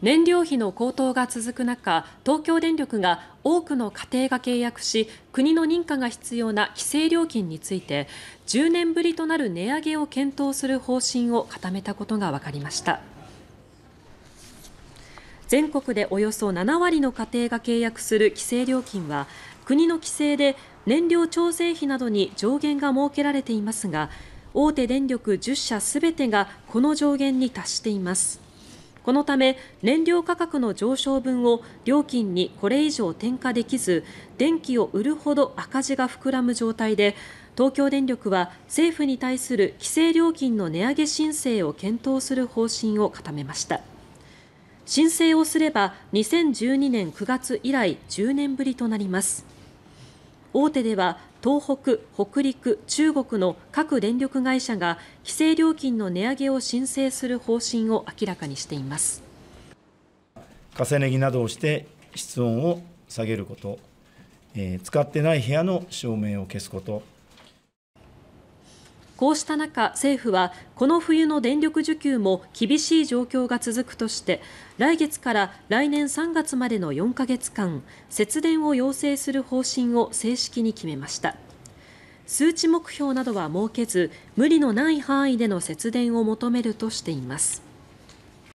燃料費の高騰が続く中東京電力が多くの家庭が契約し国の認可が必要な規制料金について10年ぶりとなる値上げを検討する方針を固めたことがわかりました。全国でおよそ7割の家庭が契約する規制料金は国の規制で燃料調整費などに上限が設けられていますが大手電力10社全てがこの上限に達しています。このため燃料価格の上昇分を料金にこれ以上転嫁できず電気を売るほど赤字が膨らむ状態で東京電力は政府に対する規制料金の値上げ申請を検討する方針を固めました。申請をすれば2012年9月以来10年ぶりとなります。大手では東北、北陸、中国の各電力会社が規制料金の値上げを申請する方針を明らかにしています。重ね着などをして室温を下げること、えー、使ってない部屋の照明を消すことこうした中、政府はこの冬の電力需給も厳しい状況が続くとして来月から来年3月までの4か月間節電を要請する方針を正式に決めました。数値目標などは設けず無理のない範囲での節電を求めるとしています。